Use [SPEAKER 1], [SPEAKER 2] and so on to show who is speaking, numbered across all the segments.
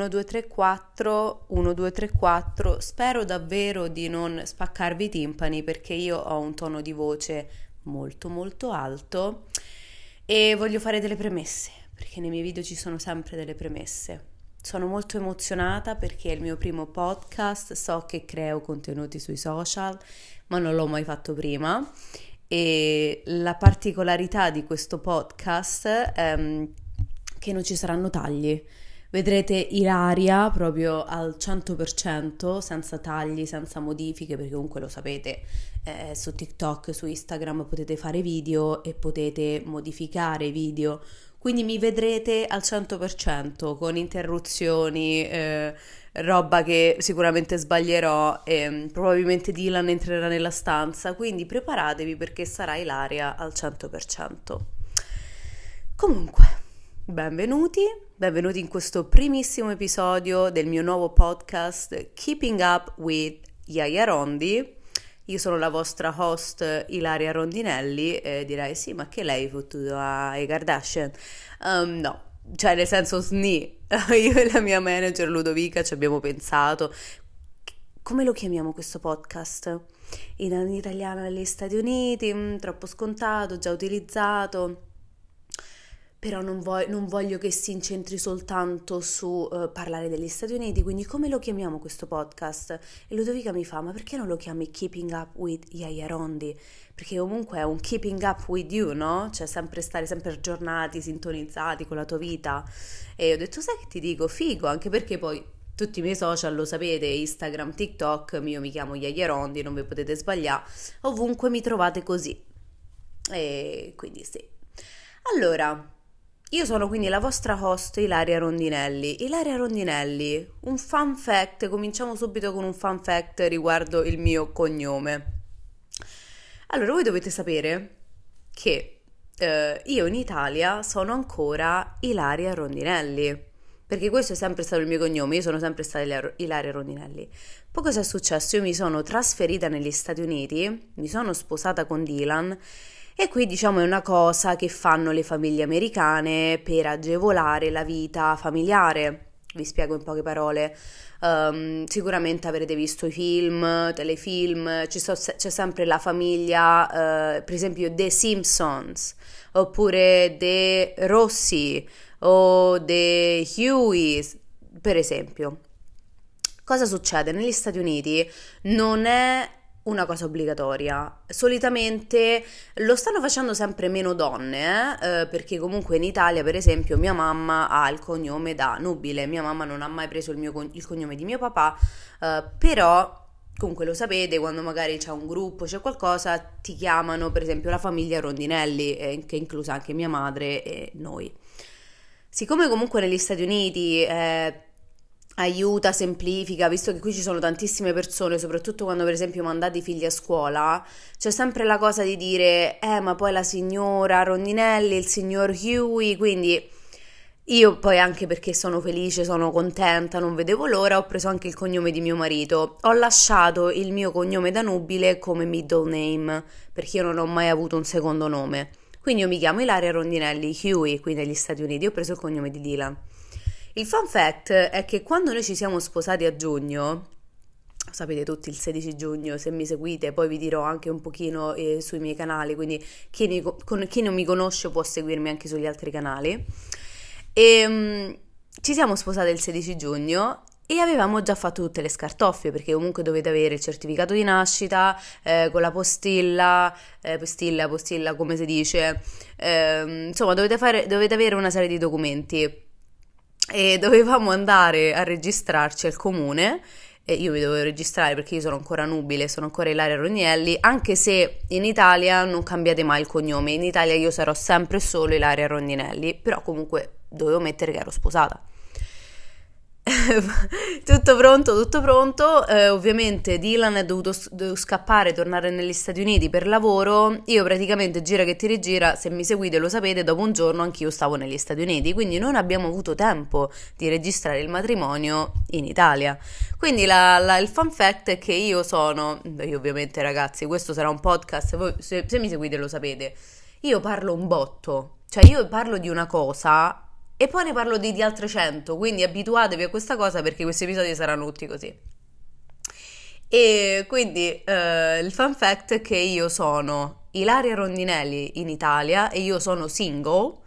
[SPEAKER 1] 1234 1234 spero davvero di non spaccarvi i timpani perché io ho un tono di voce molto molto alto e voglio fare delle premesse perché nei miei video ci sono sempre delle premesse sono molto emozionata perché è il mio primo podcast so che creo contenuti sui social ma non l'ho mai fatto prima e la particolarità di questo podcast è ehm, che non ci saranno tagli Vedrete Ilaria proprio al 100%, senza tagli, senza modifiche, perché comunque lo sapete, eh, su TikTok, su Instagram potete fare video e potete modificare video. Quindi mi vedrete al 100% con interruzioni, eh, roba che sicuramente sbaglierò e mm, probabilmente Dylan entrerà nella stanza, quindi preparatevi perché sarà Ilaria al 100%. Comunque Benvenuti, benvenuti in questo primissimo episodio del mio nuovo podcast Keeping Up with Yaya Rondi. Io sono la vostra host Ilaria Rondinelli e direi sì, ma che lei è fottuto ai Kardashian? Um, no, cioè nel senso sni, io e la mia manager Ludovica ci abbiamo pensato. Come lo chiamiamo questo podcast? In italiano negli Stati Uniti, mm, troppo scontato, già utilizzato però non, vo- non, voglio che si incentri soltanto su uh, parlare degli Stati Uniti, quindi come lo chiamiamo questo podcast? E Ludovica mi fa, ma perché non lo chiami Keeping Up with Yaya Rondi? Perché comunque è un Keeping Up with You, no? Cioè sempre stare sempre aggiornati, sintonizzati con la tua vita. E ho detto, sai che ti dico, figo, anche perché poi tutti i miei social lo sapete, Instagram, TikTok, io mi chiamo Yaya Rondi, non vi potete sbagliare, ovunque mi trovate così. E quindi sì. Allora, io sono quindi la vostra host Ilaria Rondinelli. Ilaria Rondinelli, un fun fact, cominciamo subito con un fun fact riguardo il mio cognome. Allora, voi dovete sapere che eh, io in Italia sono ancora Ilaria Rondinelli, perché questo è sempre stato il mio cognome, io sono sempre stata Ilaria Rondinelli. Poi cosa è successo? Io mi sono trasferita negli Stati Uniti, mi sono sposata con Dylan e qui diciamo è una cosa che fanno le famiglie americane per agevolare la vita familiare. Vi spiego in poche parole. Um, sicuramente avrete visto i film, telefilm, so, c'è sempre la famiglia, uh, per esempio The Simpsons, oppure The Rossi o The Huey, per esempio. Cosa succede? Negli Stati Uniti non è una cosa obbligatoria. Solitamente lo stanno facendo sempre meno donne, eh? Eh, perché comunque in Italia, per esempio, mia mamma ha il cognome da nubile, mia mamma non ha mai preso il, mio, il cognome di mio papà, eh, però comunque lo sapete, quando magari c'è un gruppo, c'è qualcosa, ti chiamano per esempio la famiglia Rondinelli, eh, che è inclusa anche mia madre e noi. Siccome comunque negli Stati Uniti... Eh, aiuta, semplifica, visto che qui ci sono tantissime persone, soprattutto quando per esempio mandate i figli a scuola, c'è sempre la cosa di dire, eh ma poi la signora Rondinelli, il signor Huey, quindi io poi anche perché sono felice, sono contenta, non vedevo l'ora, ho preso anche il cognome di mio marito, ho lasciato il mio cognome da nubile come middle name, perché io non ho mai avuto un secondo nome. Quindi io mi chiamo Ilaria Rondinelli Huey qui negli Stati Uniti, ho preso il cognome di Dylan. Il fun fact è che quando noi ci siamo sposati a giugno, lo sapete tutti il 16 giugno, se mi seguite poi vi dirò anche un pochino eh, sui miei canali, quindi chi, ne, con, chi, non mi conosce può seguirmi anche sugli altri canali. E, um, ci siamo sposati il 16 giugno e avevamo già fatto tutte le scartoffie perché comunque dovete avere il certificato di nascita eh, con la postilla, eh, postilla, postilla come si dice, eh, insomma dovete, fare, dovete avere una serie di documenti e dovevamo andare a registrarci al comune e io mi dovevo registrare perché io sono ancora nubile, sono ancora Ilaria Rognelli, anche se in Italia non cambiate mai il cognome, in Italia io sarò sempre solo Ilaria Rondinelli, però comunque dovevo mettere che ero sposata. tutto pronto, tutto pronto. Eh, ovviamente Dylan è dovuto scappare, tornare negli Stati Uniti per lavoro. Io praticamente gira che ti rigira, se mi seguite lo sapete, dopo un giorno anch'io stavo negli Stati Uniti, quindi non abbiamo avuto tempo di registrare il matrimonio in Italia. Quindi la, la, il fun fact è che io sono, io ovviamente ragazzi, questo sarà un podcast, voi, se, se mi seguite lo sapete, io parlo un botto, cioè io parlo di una cosa e poi ne parlo di, di altre 100, quindi abituatevi a questa cosa perché questi episodi saranno tutti così. E quindi eh, il fun fact è che io sono Ilaria Rondinelli in Italia e io sono single.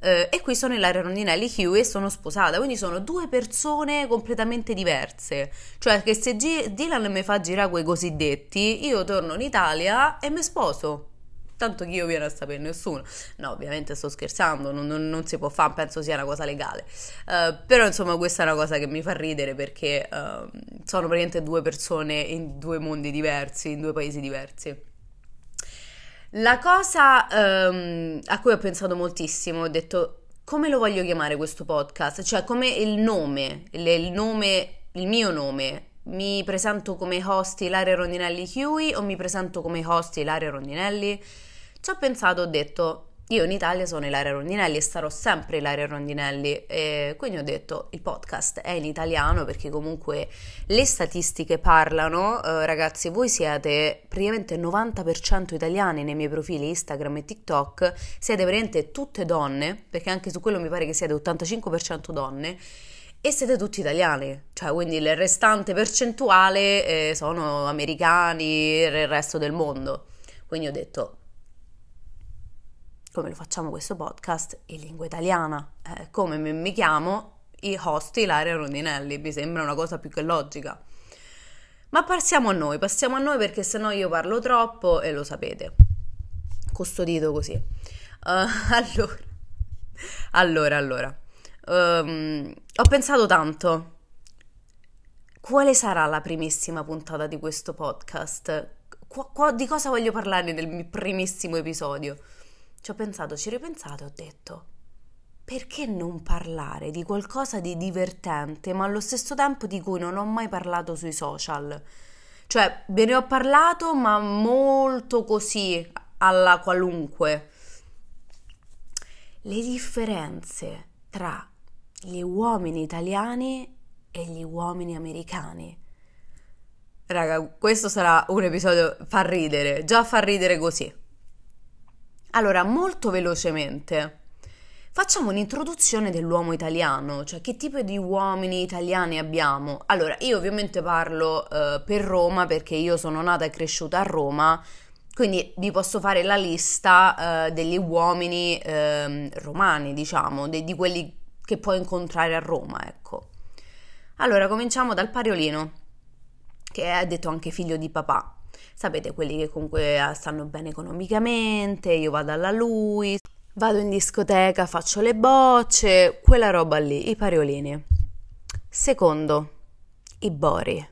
[SPEAKER 1] Eh, e qui sono Ilaria Rondinelli Hugh e sono sposata, quindi sono due persone completamente diverse. Cioè che se G- Dylan mi fa girare quei cosiddetti, io torno in Italia e mi sposo tanto che io vi viene a sapere nessuno. No, ovviamente sto scherzando, non, non, non si può fare, penso sia una cosa legale. Uh, però insomma questa è una cosa che mi fa ridere perché uh, sono praticamente due persone in due mondi diversi, in due paesi diversi. La cosa um, a cui ho pensato moltissimo, ho detto come lo voglio chiamare questo podcast, cioè come il nome, il, il nome, il mio nome mi presento come host Ilaria Rondinelli Huey o mi presento come host Ilaria Rondinelli? Ci ho pensato, ho detto, io in Italia sono Ilaria Rondinelli e starò sempre Ilaria Rondinelli, e quindi ho detto il podcast è in italiano perché comunque le statistiche parlano, eh, ragazzi voi siete praticamente 90% italiani nei miei profili Instagram e TikTok, siete veramente tutte donne, perché anche su quello mi pare che siete 85% donne e siete tutti italiani, cioè quindi il restante percentuale eh, sono americani e il resto del mondo. Quindi ho detto, come lo facciamo questo podcast in lingua italiana? Eh, come mi, mi chiamo i host Ilaria Rondinelli, mi sembra una cosa più che logica. Ma passiamo a noi, passiamo a noi perché sennò io parlo troppo e lo sapete. Custodito così. Uh, allora, allora, allora. Um, ho pensato tanto. Quale sarà la primissima puntata di questo podcast? Qu- qu- di cosa voglio parlare nel primissimo episodio? Ci ho pensato, ci ho ripensato e ho detto, perché non parlare di qualcosa di divertente, ma allo stesso tempo di cui non ho mai parlato sui social? Cioè, ve ne ho parlato, ma molto così, alla qualunque. Le differenze tra gli uomini italiani e gli uomini americani. Raga, questo sarà un episodio far ridere, già far ridere così. Allora, molto velocemente, facciamo un'introduzione dell'uomo italiano, cioè che tipo di uomini italiani abbiamo. Allora, io ovviamente parlo eh, per Roma perché io sono nata e cresciuta a Roma, quindi vi posso fare la lista eh, degli uomini eh, romani, diciamo, de- di quelli che puoi incontrare a Roma, ecco. Allora, cominciamo dal pariolino, che è detto anche figlio di papà. Sapete, quelli che comunque eh, stanno bene economicamente, io vado alla lui, vado in discoteca, faccio le bocce, quella roba lì, i pariolini. Secondo, i bori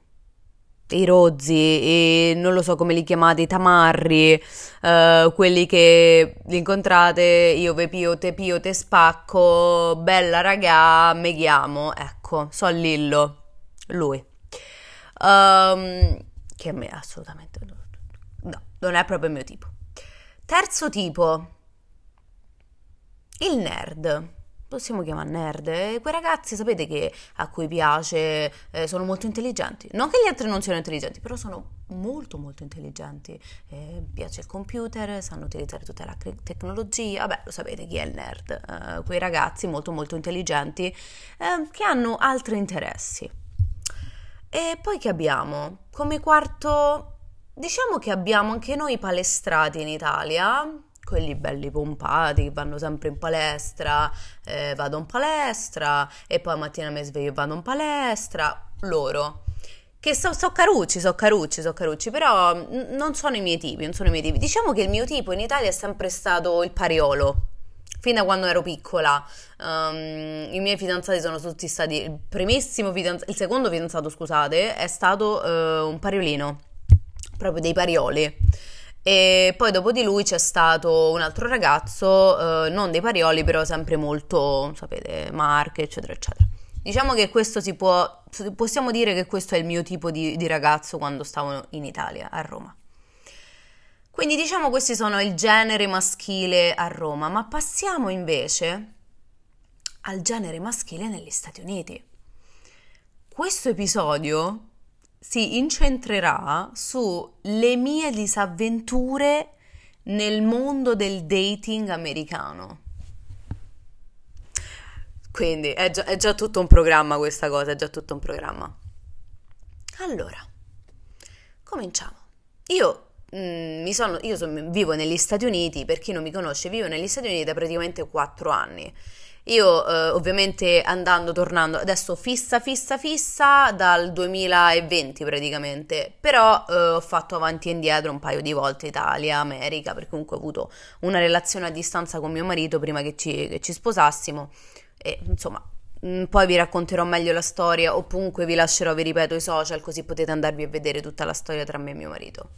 [SPEAKER 1] i rozzi, e non lo so come li chiamate, i tamarri, eh, quelli che li incontrate, io ve pio, te pio, te spacco, bella ragà, me chiamo, ecco, so Lillo, lui. Um, che a me assolutamente no, non è proprio il mio tipo. Terzo tipo, il nerd possiamo chiamare nerd, quei ragazzi sapete che a cui piace, eh, sono molto intelligenti, non che gli altri non siano intelligenti, però sono molto molto intelligenti, eh, piace il computer, sanno utilizzare tutta la tecnologia, vabbè lo sapete chi è il nerd, eh, quei ragazzi molto molto intelligenti eh, che hanno altri interessi. E poi che abbiamo? Come quarto, diciamo che abbiamo anche noi palestrati in Italia, quelli belli pompati che vanno sempre in palestra, eh, vado in palestra e poi mattina mi sveglio e vado in palestra, loro. Che so, so carucci, so carucci, so carucci, però n- mm, non sono i miei tipi, non sono i miei tipi. Diciamo che il mio tipo in Italia è sempre stato il pariolo, fin da quando ero piccola. Um, I miei fidanzati sono tutti stati. Il primissimo fidanzato, il secondo fidanzato, scusate, è stato uh, un pariolino, proprio dei parioli. E poi dopo di lui c'è stato un altro ragazzo, eh, non dei Parioli, però sempre molto, sapete, marche, eccetera, eccetera. Diciamo che questo si può, possiamo dire che questo è il mio tipo di, di ragazzo quando stavo in Italia, a Roma. Quindi diciamo questi sono il genere maschile a Roma, ma passiamo invece al genere maschile negli Stati Uniti. Questo episodio si incentrerà sulle mie disavventure nel mondo del dating americano. Quindi è già, è già, tutto un programma questa cosa, è già tutto un programma. Allora, cominciamo. Io, mh, mm, sono, io sono, vivo negli Stati Uniti, per chi non mi conosce, vivo negli Stati Uniti da praticamente 4 anni. Io eh, ovviamente andando, tornando, adesso fissa, fissa, fissa dal 2020 praticamente, però eh, ho fatto avanti e indietro un paio di volte Italia, America, perché comunque ho avuto una relazione a distanza con mio marito prima che ci, che ci sposassimo e insomma mm, poi vi racconterò meglio la storia o comunque vi lascerò, vi ripeto, i social così potete andarvi a vedere tutta la storia tra me e mio marito.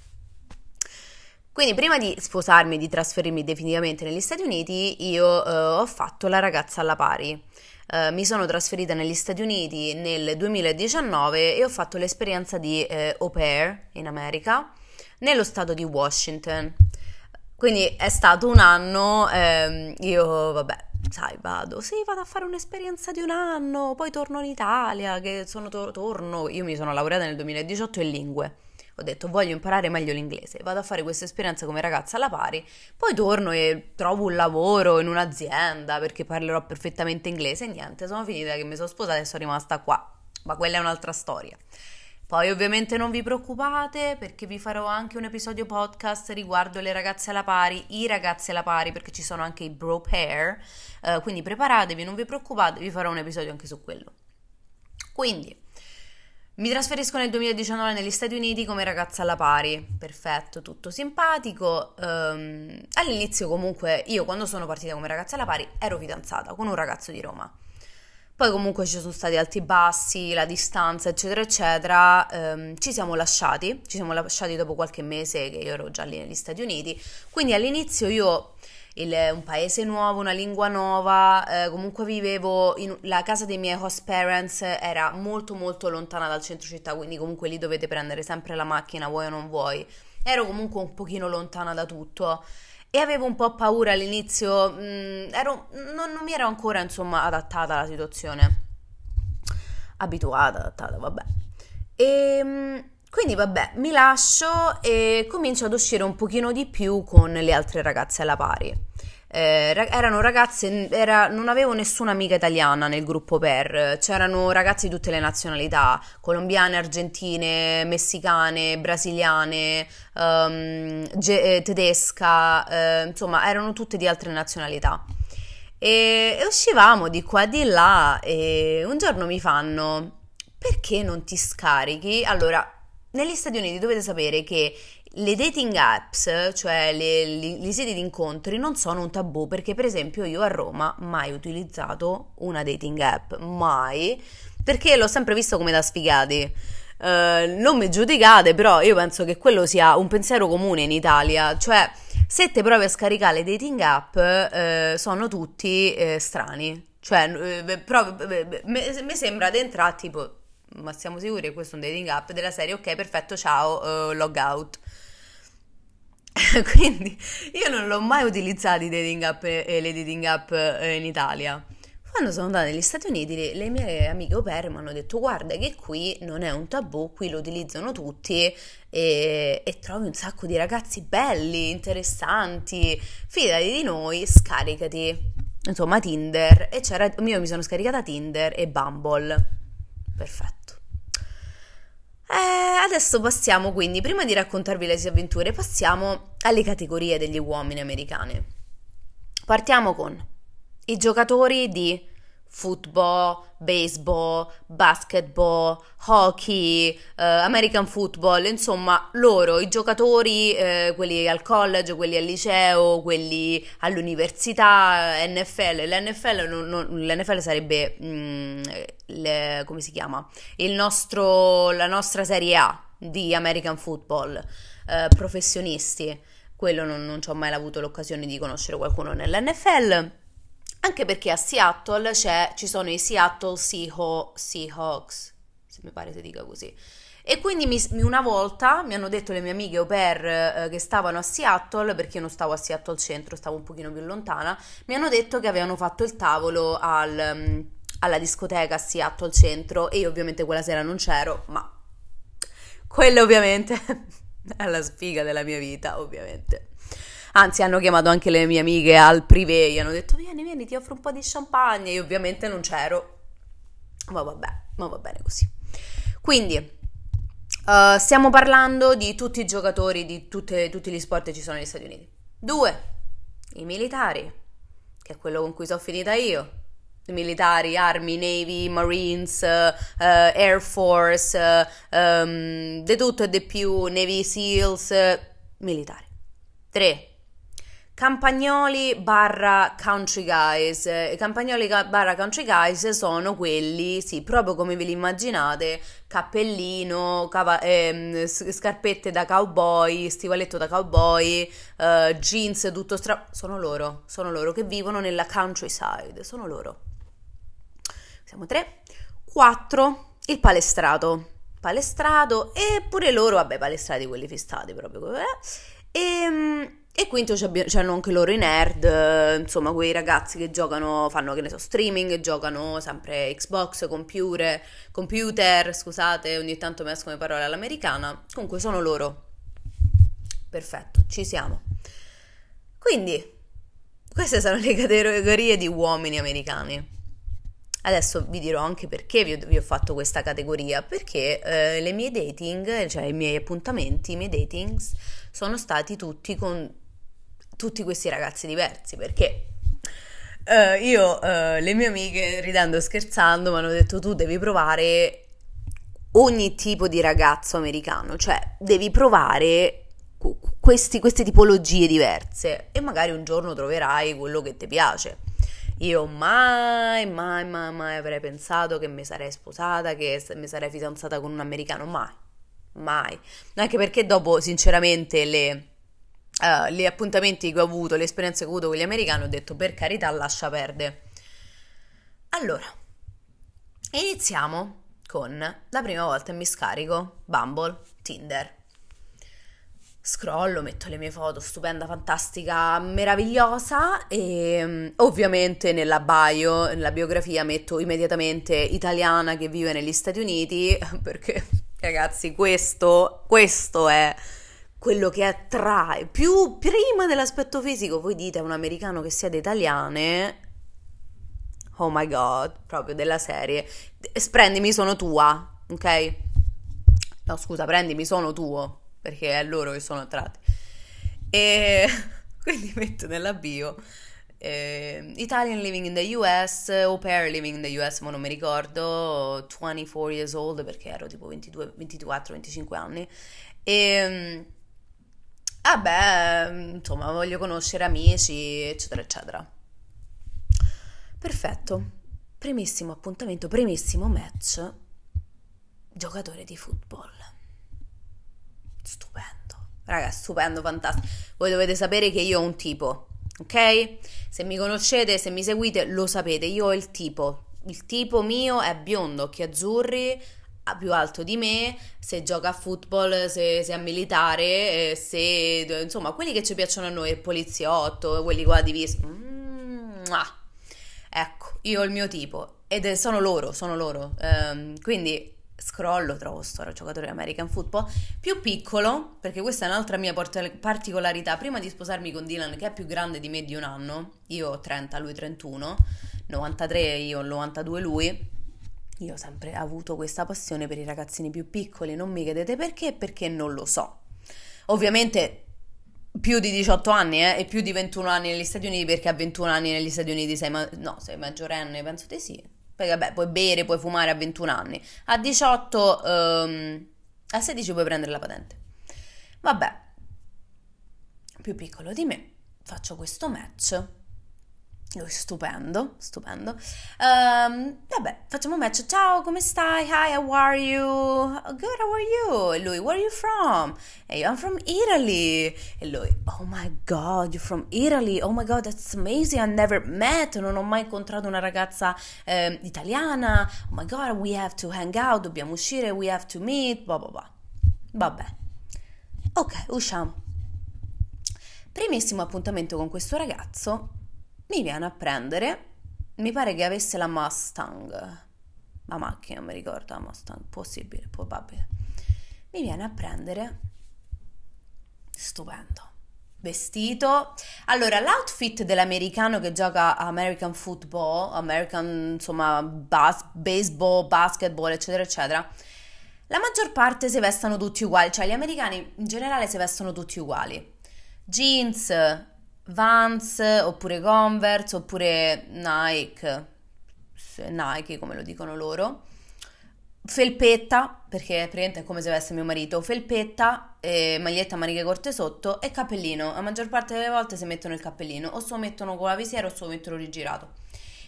[SPEAKER 1] Quindi prima di sposarmi e di trasferirmi definitivamente negli Stati Uniti, io eh, ho fatto la ragazza alla pari. Eh, mi sono trasferita negli Stati Uniti nel 2019 e ho fatto l'esperienza di eh, au pair in America, nello stato di Washington. Quindi è stato un anno, ehm, io vabbè, sai, vado, sì, vado a fare un'esperienza di un anno, poi torno in Italia, che sono to- torno, io mi sono laureata nel 2018 in lingue ho detto voglio imparare meglio l'inglese, vado a fare questa esperienza come ragazza alla pari, poi torno e trovo un lavoro in un'azienda perché parlerò perfettamente inglese e niente, sono finita che mi sono sposata e sono rimasta qua, ma quella è un'altra storia. Poi ovviamente non vi preoccupate perché vi farò anche un episodio podcast riguardo le ragazze alla pari, i ragazzi alla pari perché ci sono anche i bro pair, eh, quindi preparatevi, non vi preoccupate, vi farò un episodio anche su quello. Quindi mi trasferisco nel 2019 negli Stati Uniti come ragazza alla pari, perfetto, tutto simpatico. Um, all'inizio comunque io quando sono partita come ragazza alla pari ero fidanzata con un ragazzo di Roma. Poi comunque ci sono stati alti e bassi, la distanza, eccetera, eccetera. Um, ci siamo lasciati, ci siamo lasciati dopo qualche mese che io ero già lì negli Stati Uniti. Quindi all'inizio io il, un paese nuovo, una lingua nuova, eh, comunque vivevo, in, la casa dei miei host parents era molto molto lontana dal centro città, quindi comunque lì dovete prendere sempre la macchina, vuoi o non vuoi. Ero comunque un pochino lontana da tutto e avevo un po' paura all'inizio, mh, mm, ero, non, non mi ero ancora insomma adattata alla situazione abituata, adattata, vabbè. E ehm, quindi vabbè, mi lascio e comincio ad uscire un pochino di più con le altre ragazze alla pari. Eh, erano ragazze, era, non avevo nessuna amica italiana nel gruppo per, c'erano ragazze di tutte le nazionalità, colombiane, argentine, messicane, brasiliane, um, ge- eh, tedesca, eh, insomma erano tutte di altre nazionalità. E, e uscivamo di qua e di là e un giorno mi fanno perché non ti scarichi? Allora, negli Stati Uniti dovete sapere che le dating apps, cioè le, le, le sedi di incontri, non sono un tabù perché per esempio io a Roma mai utilizzato una dating app, mai, perché l'ho sempre visto come da sfigati. Uh, non mi giudicate, però io penso che quello sia un pensiero comune in Italia, cioè se te provi a scaricare le dating app uh, sono tutti uh, strani, cioè mi sembra di entrare tipo ma siamo sicuri che questo è un dating app della serie ok perfetto ciao uh, log out quindi io non l'ho mai utilizzato i dating app e eh, le dating app eh, in Italia quando sono andata negli Stati Uniti le mie amiche au pair mi hanno detto guarda che qui non è un tabù qui lo utilizzano tutti e, e trovi un sacco di ragazzi belli interessanti fidati di noi scaricati insomma Tinder e c'era io mi sono scaricata Tinder e Bumble perfetto eh, adesso passiamo quindi, prima di raccontarvi le sue avventure, passiamo alle categorie degli uomini americani. Partiamo con i giocatori di football, baseball, basketball, hockey, eh, American football, insomma loro, i giocatori, eh, quelli al college, quelli al liceo, quelli all'università, eh, NFL, l'NFL, non, non, l'NFL sarebbe, mh, mm, le, come si chiama, nostro, la nostra serie A di American football, eh, professionisti, quello non, non ho mai avuto l'occasione di conoscere qualcuno nell'NFL anche perché a Seattle ci sono i Seattle Seaho- Seahawks, se mi pare si dica così. E quindi mi, una volta mi hanno detto le mie amiche au pair eh, che stavano a Seattle, perché io non stavo a Seattle centro, stavo un pochino più lontana, mi hanno detto che avevano fatto il tavolo al, mm, alla discoteca a Seattle centro e io ovviamente quella sera non c'ero, ma quella ovviamente è la sfiga della mia vita, ovviamente. Anzi, hanno chiamato anche le mie amiche al privé, gli hanno detto vieni, vieni, ti offro un po' di champagne. Io ovviamente non c'ero, ma vabbè, ma va bene così. Quindi, uh, stiamo parlando di tutti i giocatori di tutte, tutti gli sport che ci sono negli Stati Uniti. Due, i militari, che è quello con cui sono finita io militari, Army, navy, marines, uh, air force, uh, um, di tutto e di più, navy seals, uh, militari. Tre, Campagnoli barra country guys. I campagnoli barra country guys sono quelli, sì, proprio come ve li immaginate, cappellino, cava- ehm, scarpette da cowboy, stivaletto da cowboy, eh, jeans tutto stra... Sono loro, sono loro che vivono nella countryside, sono loro. Siamo tre. Quattro, il palestrato. Palestrato eppure loro, vabbè, palestrati quelli fissati proprio. Eh? E... Ehm, e quindi c'hanno anche loro i nerd, insomma, quei ragazzi che giocano, fanno che ne so, streaming, giocano sempre Xbox, computer, computer, scusate, ogni tanto mi le parole all'americana. Comunque sono loro. Perfetto, ci siamo. Quindi, queste sono le categorie di uomini americani. Adesso vi dirò anche perché vi ho, vi ho fatto questa categoria, perché eh, le mie dating, cioè i miei appuntamenti, i miei datings, sono stati tutti con tutti questi ragazzi diversi perché uh, io, uh, le mie amiche, ridendo e scherzando, mi hanno detto tu devi provare ogni tipo di ragazzo americano, cioè devi provare questi, queste tipologie diverse e magari un giorno troverai quello che ti piace. Io mai, mai, mai, mai avrei pensato che mi sarei sposata, che mi sarei fidanzata con un americano, mai, mai. Anche perché dopo, sinceramente, le uh, gli appuntamenti che ho avuto, le esperienze che ho avuto con gli americani, ho detto per carità lascia perdere. Allora, iniziamo con la prima volta che mi scarico Bumble, Tinder. Scrollo, metto le mie foto, stupenda, fantastica, meravigliosa e ehm, ovviamente nella bio, nella biografia metto immediatamente italiana che vive negli Stati Uniti perché ragazzi questo, questo è quello che attrae, più prima dell'aspetto fisico, voi dite a un americano che siete italiane, oh my god, proprio della serie, eh, prendimi sono tua, ok? No scusa, prendimi sono tuo, perché è loro che sono attratti. E quindi metto nella bio eh, Italian living in the US, au pair living in the US, ma non mi ricordo, 24 years old perché ero tipo 22, 24, 25 anni. E ehm, Ah beh, mm, insomma, voglio conoscere amici, eccetera, eccetera. Perfetto. Primissimo appuntamento, primissimo match. Giocatore di football. Stupendo. Raga, stupendo, fantastico. Voi dovete sapere che io ho un tipo, ok? Se mi conoscete, se mi seguite, lo sapete. Io ho il tipo. Il tipo mio è biondo, occhi azzurri, più alto di me, se gioca a football, se, se è militare, eh, se eh, insomma quelli che ci piacciono a noi, poliziotto, quelli qua divisi. Mm, ah. Ecco, io ho il mio tipo ed sono loro, sono loro. Um, quindi scrollo, trovo sto giocatore di American Football, più piccolo, perché questa è un'altra mia port- particolarità, prima di sposarmi con Dylan che è più grande di me di un anno, io ho 30, lui 31, 93 io, ho 92 lui, io ho sempre avuto questa passione per i ragazzini più piccoli, non mi chiedete perché, perché non lo so. Ovviamente più di 18 anni eh, e più di 21 anni negli Stati Uniti perché a 21 anni negli Stati Uniti sei, ma- no, sei maggiorenne, penso di sì. Perché vabbè, puoi bere, puoi fumare a 21 anni. A 18, um, ehm, a 16 puoi prendere la patente. Vabbè, più piccolo di me, faccio questo match Stupendo, stupendo. Um, vabbè, facciamo un match. Ciao, come stai? Hi, how are you? good, how are you? E lui, where are you from? E io, I'm from Italy. E lui, oh my god, you're from Italy. Oh my god, that's amazing. I never met. Non ho mai incontrato una ragazza eh, italiana. Oh my god, we have to hang out. Dobbiamo uscire, we have to meet. Blah, blah, blah. Vabbè. Ok, usciamo. Primissimo appuntamento con questo ragazzo mi viene a prendere, mi pare che avesse la Mustang, la macchina, non mi ricordo la Mustang, possibile, probabile, mi viene a prendere, stupendo, vestito. Allora, l'outfit dell'americano che gioca American football, American, insomma, bas- baseball, basketball, eccetera, eccetera, la maggior parte si vestono tutti uguali, cioè gli americani in generale si vestono tutti uguali. Jeans, Vans oppure Converse oppure Nike, Nike come lo dicono loro, felpetta, perché praticamente è come se avesse mio marito, felpetta, eh, maglietta a maniche corte sotto e cappellino, la maggior parte delle volte si mettono il cappellino, o se lo mettono con la visiera o se lo mettono rigirato.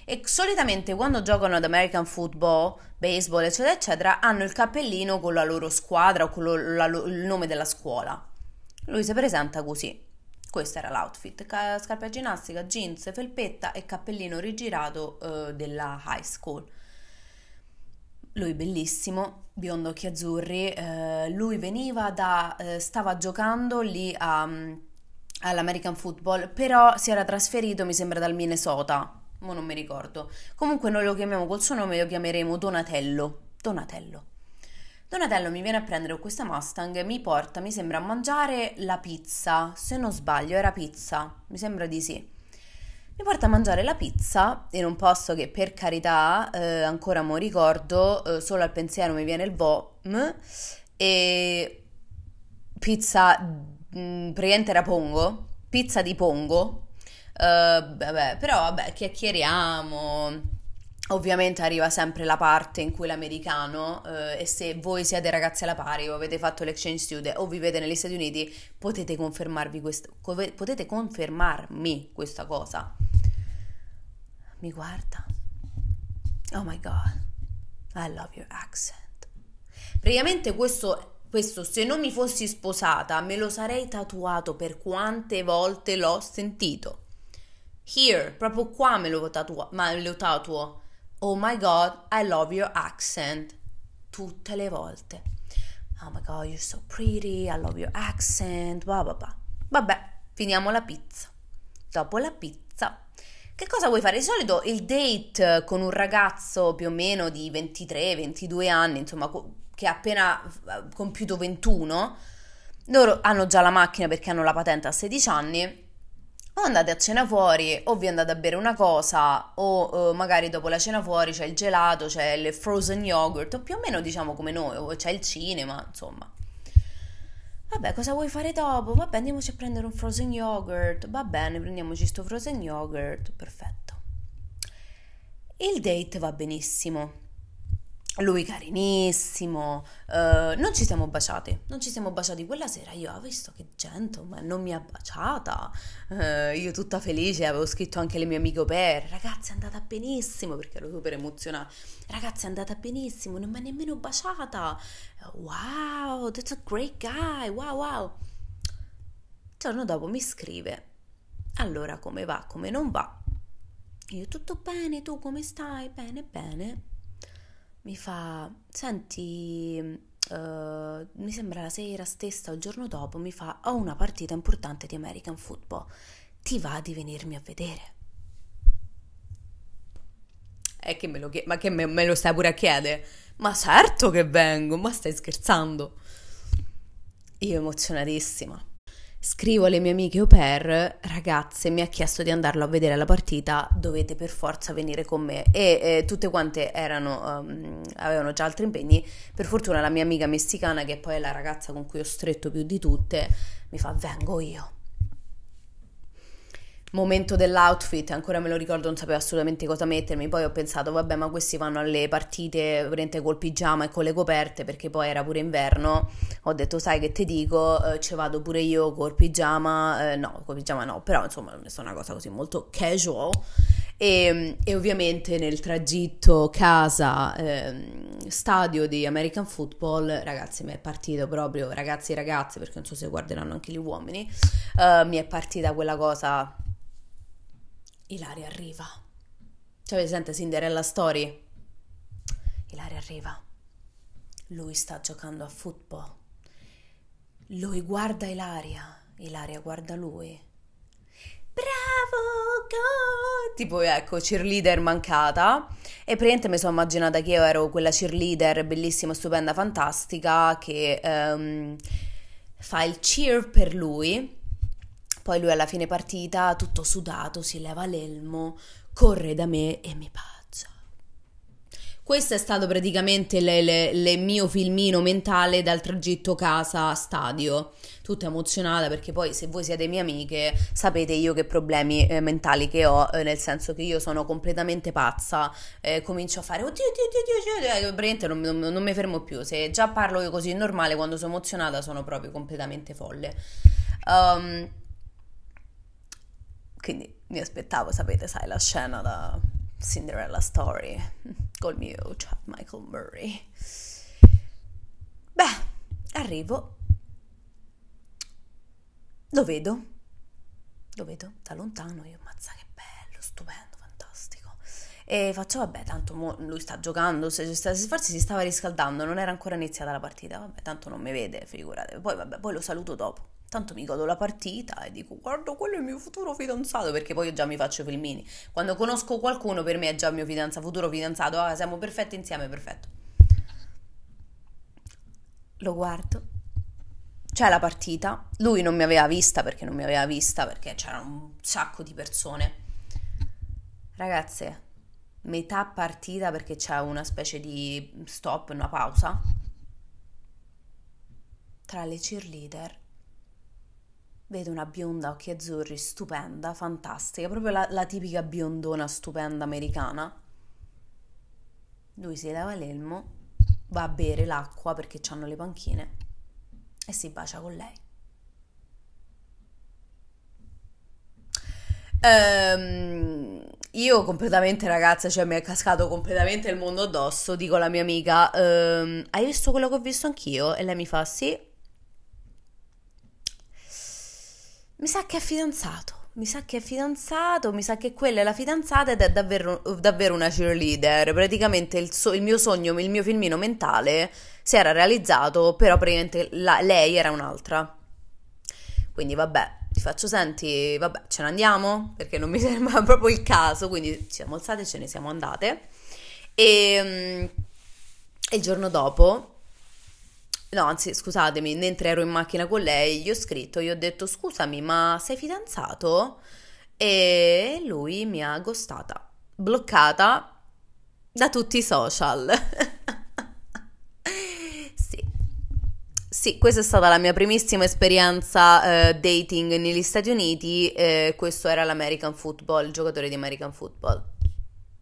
[SPEAKER 1] E solitamente quando giocano ad American football, baseball, eccetera, eccetera, hanno il cappellino con la loro squadra o con lo, la, il nome della scuola. Lui si presenta così, questo era l'outfit, ca- scarpa ginnastica, jeans, felpetta e cappellino rigirato eh, della high school. Lui bellissimo, biondo occhi azzurri, eh, lui veniva da, eh, stava giocando lì a, mm, all'American Football, però si era trasferito mi sembra dal Minnesota, ma non mi ricordo. Comunque noi lo chiamiamo col suo nome, lo chiameremo Donatello. Donatello. Donatello mi viene a prendere questa Mustang, mi porta, mi sembra a mangiare la pizza, se non sbaglio era pizza, mi sembra di sì. Mi porta a mangiare la pizza in un posto che per carità eh, ancora mi ricordo, eh, solo al pensiero mi viene il vom e pizza mh, mm, praticamente era pongo, pizza di pongo, eh, vabbè, però vabbè chiacchieriamo Ovviamente arriva sempre la parte in cui l'americano, eh, e se voi siete ragazzi alla pari o avete fatto l'exchange student o vivete negli Stati Uniti, potete, confermarvi quest- potete confermarmi questa cosa. Mi guarda. Oh my god, I love your accent. Praticamente questo, questo, se non mi fossi sposata, me lo sarei tatuato per quante volte l'ho sentito. Here, proprio qua me lo, tatuo ma lo tatuo Oh my god, I love your accent. Tutte le volte. Oh my god, you're so pretty, I love your accent, bla bla bla. Vabbè, finiamo la pizza. Dopo la pizza, che cosa vuoi fare? Di solito il date con un ragazzo più o meno di 23-22 anni, insomma, che ha appena eh, compiuto 21, loro hanno già la macchina perché hanno la patente a 16 anni o andate a cena fuori o vi andate a bere una cosa o eh, magari dopo la cena fuori c'è il gelato, c'è il frozen yogurt o più o meno diciamo come noi, o c'è il cinema, insomma. Vabbè, cosa vuoi fare dopo? Vabbè, andiamoci a prendere un frozen yogurt. Va bene, prendiamoci sto frozen yogurt. Perfetto. Il date va benissimo lui carinissimo, eh, non ci siamo baciate, non ci siamo baciati quella sera, io ho ah, visto che gentleman non mi ha baciata, eh, io tutta felice, avevo scritto anche le mie amiche per, ragazzi è andata benissimo, perché ero super emozionata, ragazzi è andata benissimo, non mi ha nemmeno baciata, wow, that's a great guy, wow wow. Il giorno dopo mi scrive, allora come va, come non va, io tutto bene, tu come stai, bene bene mi fa, senti, Uh, mi sembra la sera stessa o il giorno dopo, mi fa ho una partita importante di American Football. Ti va di venirmi a vedere? E eh, che me lo chiede, ma che me, me, lo stai pure a chiedere? Ma certo che vengo, ma stai scherzando. Io emozionatissima. Scrivo alle mie amiche au oh, pair, ragazze, mi ha chiesto di andarlo a vedere la partita, dovete per forza venire con me. E eh, tutte quante erano, um, avevano già altri impegni. Per fortuna la mia amica messicana, che poi è la ragazza con cui ho stretto più di tutte, mi fa vengo io momento dell'outfit, ancora me lo ricordo, non sapevo assolutamente cosa mettermi, poi ho pensato vabbè ma questi vanno alle partite veramente col pigiama e con le coperte perché poi era pure inverno, ho detto sai che ti dico, eh, ci vado pure io col pigiama, eh, no col pigiama no, però insomma è una cosa così molto casual. E, ehm, e, ovviamente nel tragitto casa ehm, stadio di American Football ragazzi mi è partito proprio ragazzi e ragazze perché non so se guarderanno anche gli uomini eh, mi è partita quella cosa Ilaria arriva. Cioè, presente Cinderella Story? Ilaria arriva. Lui sta giocando a football. Lui guarda Ilaria, Ilaria guarda lui. Bravo, go! Tipo, ecco, cheerleader mancata. E praticamente mi sono immaginata che io ero quella cheerleader bellissima, stupenda, fantastica che um, fa il cheer per lui poi lui alla fine partita, tutto sudato, si leva l'elmo, corre da me e mi paccia. Questo è stato praticamente il mio filmino mentale dal tragitto casa-stadio. Tutta emozionata perché poi se voi siete mie amiche sapete io che problemi eh, mentali che ho, eh, nel senso che io sono completamente pazza, eh, comincio a fare oddio, oddio, oddio, oddio, veramente eh, non, non, non mi fermo più, se già parlo così normale quando sono emozionata sono proprio completamente folle. Um, quindi mi aspettavo, sapete, sai, la scena da Cinderella Story col mio chat Michael Murray. Beh, arrivo. Lo vedo. Lo vedo da lontano. Io, mazza che bello, stupendo, fantastico. E faccio, vabbè, tanto lui sta giocando. Se, se, forse si stava riscaldando, non era ancora iniziata la partita. Vabbè, tanto non mi vede, figurate. Poi, vabbè, poi lo saluto dopo. Tanto mi godo la partita e dico guarda quello è il mio futuro fidanzato perché poi io già mi faccio i filmini. Quando conosco qualcuno per me è già il mio fidanzato, futuro fidanzato, ah, siamo perfetti insieme, perfetto. Lo guardo, c'è la partita, lui non mi aveva vista perché non mi aveva vista perché c'era un sacco di persone. Ragazze, metà partita perché c'è una specie di stop, una pausa tra le cheerleader Vedo una bionda occhi azzurri, stupenda, fantastica, proprio la, la tipica biondona stupenda americana. Lui si lava l'elmo, va a bere l'acqua perché hanno le panchine e si bacia con lei. Ehm, io completamente, ragazza, cioè mi è cascato completamente il mondo addosso. Dico alla mia amica: ehm, Hai visto quello che ho visto anch'io? E lei mi fa: Sì, mi sa che è fidanzato mi sa che è fidanzato, mi sa che quella è la fidanzata ed è davvero, davvero una cheerleader. Praticamente il, so, il, mio sogno, il mio filmino mentale si era realizzato, però praticamente la, lei era un'altra. Quindi vabbè, ti faccio senti, vabbè, ce ne andiamo, perché non mi sembra proprio il caso, quindi ci siamo alzate e ce ne siamo andate. E, ehm, e il giorno dopo No, anzi, scusatemi, mentre ero in macchina con lei, gli ho scritto, gli ho detto scusami, ma sei fidanzato? E lui mi ha gostata, bloccata da tutti i social. sì. sì, questa è stata la mia primissima esperienza eh, dating negli Stati Uniti, eh, questo era l'American Football, il giocatore di American Football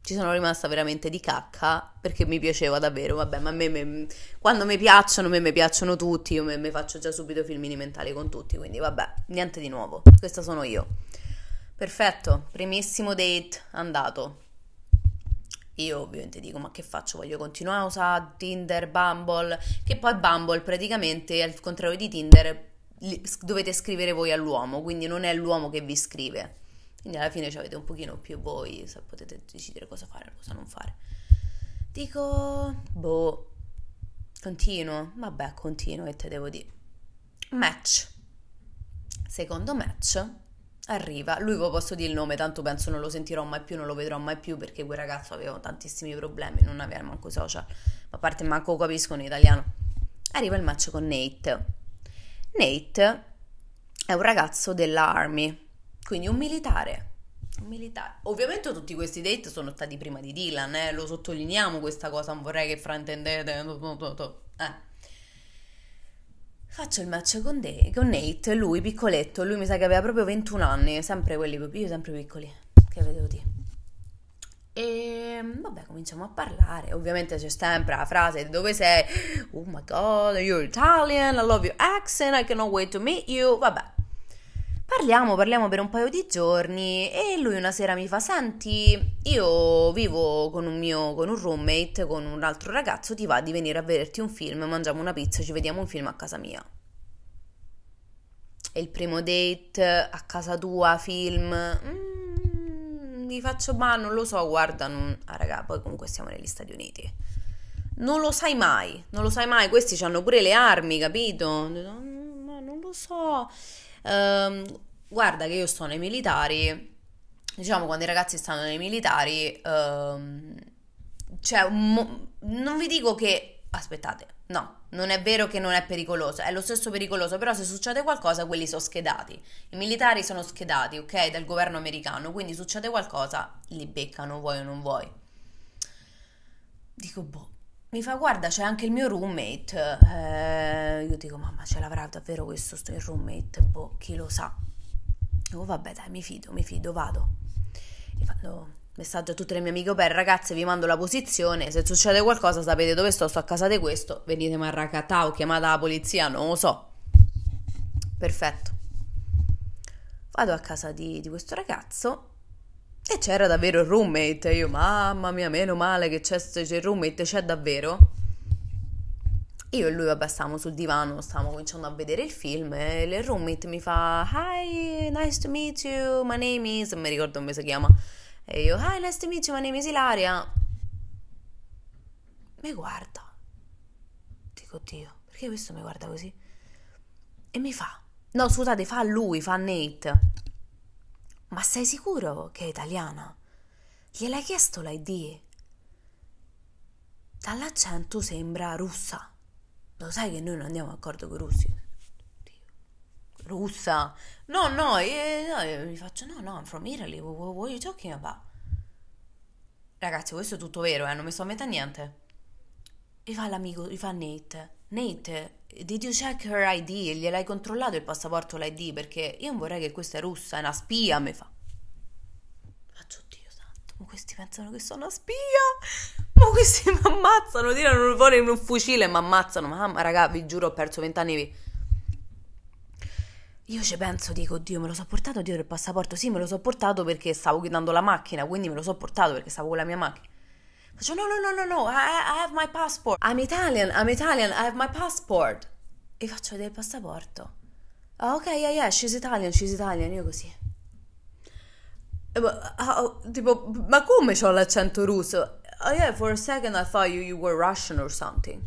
[SPEAKER 1] ci sono rimasta veramente di cacca perché mi piaceva davvero. Vabbè, ma a me, me quando mi piacciono, a me piacciono tutti. Io mi faccio già subito filmini mentali con tutti. Quindi, vabbè, niente di nuovo. Questa sono io. Perfetto, primissimo date andato. Io ovviamente dico: Ma che faccio? Voglio continuare a usare Tinder, Bumble. Che poi Bumble praticamente al contrario di Tinder dovete scrivere voi all'uomo, quindi non è l'uomo che vi scrive quindi alla fine ci avete un pochino più voi se potete decidere cosa fare e cosa non fare. Dico, boh, continuo, vabbè, continuo e te devo dire. Match. Secondo match arriva, lui vi posso dire il nome, tanto penso non lo sentirò mai più, non lo vedrò mai più perché quel ragazzo aveva tantissimi problemi, non aveva manco social, ma a parte manco capiscono italiano. Arriva il match con Nate. Nate è un ragazzo dell'Army, quindi un militare. Un militare. Ovviamente tutti questi date sono stati prima di Dylan, eh? lo sottolineiamo questa cosa, non vorrei che fraintendete. Eh. Faccio il match con, De- con Nate, lui piccoletto, lui mi sa che aveva proprio 21 anni, sempre quelli io sempre piccoli, che vedevo di. E ehm, vabbè, cominciamo a parlare. Ovviamente c'è sempre la frase dove sei? Oh my god, you're Italian, I love your accent, I cannot wait to meet you. Vabbè, parliamo, parliamo per un paio di giorni e lui una sera mi fa, senti, io vivo con un mio, con un roommate, con un altro ragazzo, ti va di venire a vederti un film, mangiamo una pizza, ci vediamo un film a casa mia. E il primo date a casa tua, film... Mm faccio ma non lo so, guarda, non... ah raga, poi comunque siamo negli Stati Uniti. Non lo sai mai, non lo sai mai, questi hanno pure le armi, capito? Mm, ma non lo so. Um, guarda che io sto nei militari, diciamo quando i ragazzi stanno nei militari, ehm, cioè, mo- non vi dico che, aspettate, no, non è vero che non è pericoloso, è lo stesso pericoloso, però se succede qualcosa quelli sono schedati. I militari sono schedati, ok, dal governo americano, quindi succede qualcosa, li beccano, vuoi o non vuoi. Dico, boh, mi fa guarda c'è anche il mio roommate, eh, io dico mamma ce l'avrà davvero questo il roommate, boh, chi lo sa dicevo, oh, vabbè dai, mi fido, mi fido, vado. E mando messaggio a tutte le mie amiche, oh, beh ragazze vi mando la posizione, se succede qualcosa sapete dove sto, sto a casa di questo, venite ma racatà o chiamata la polizia, non lo so. Perfetto. Vado a casa di, di questo ragazzo e c'era davvero il roommate. Io, mamma mia, meno male che c'è, c'è il roommate, c'è davvero. Io e lui, vabbè, stavamo sul divano, stavamo cominciando a vedere il film e il roommate mi fa Hi, nice to meet you, my name is... non mi ricordo come si chiama. E io, hi, nice to meet you, my name is Ilaria. Mi guarda. Dico, oddio, perché questo mi guarda così? E mi fa, no, scusate, fa lui, fa Nate. Ma sei sicuro che è italiana? Gliel'hai chiesto l'ID? Dall'accento sembra russa. Lo sai che noi non andiamo d'accordo con i russi? Oddio. Russa? No, no, eh, io, io mi faccio no, no, I'm from Italy, what, what are you talking about? Ragazzi, questo è tutto vero, eh, non mi sto a metà niente. Gli fa l'amico, gli fa Nate. Nate, did you check her ID? Gliel'hai controllato il passaporto, l'ID? Perché io non vorrei che questa è russa, è una spia, mi fa. Faccio, oddio santo, ma questi pensano che sono una spia! ma questi mi ammazzano, tirano fuori un fucile e mi ammazzano. Ma raga, vi giuro, ho perso vent'anni. Io ci penso, dico, Dio, me lo so portato dietro il passaporto? Sì, me lo so portato perché stavo guidando la macchina, quindi me lo so portato perché stavo con la mia macchina. Faccio, no, no, no, no, no, I, I have my passport. I'm Italian, I'm Italian, I have my passport. E faccio vedere il passaporto. Ah, oh, ok, yeah, yeah, she's Italian, she's Italian, io così. Ah, oh, tipo, ma come ho l'accento russo? Oh yeah, for a second I thought you, you were Russian or something.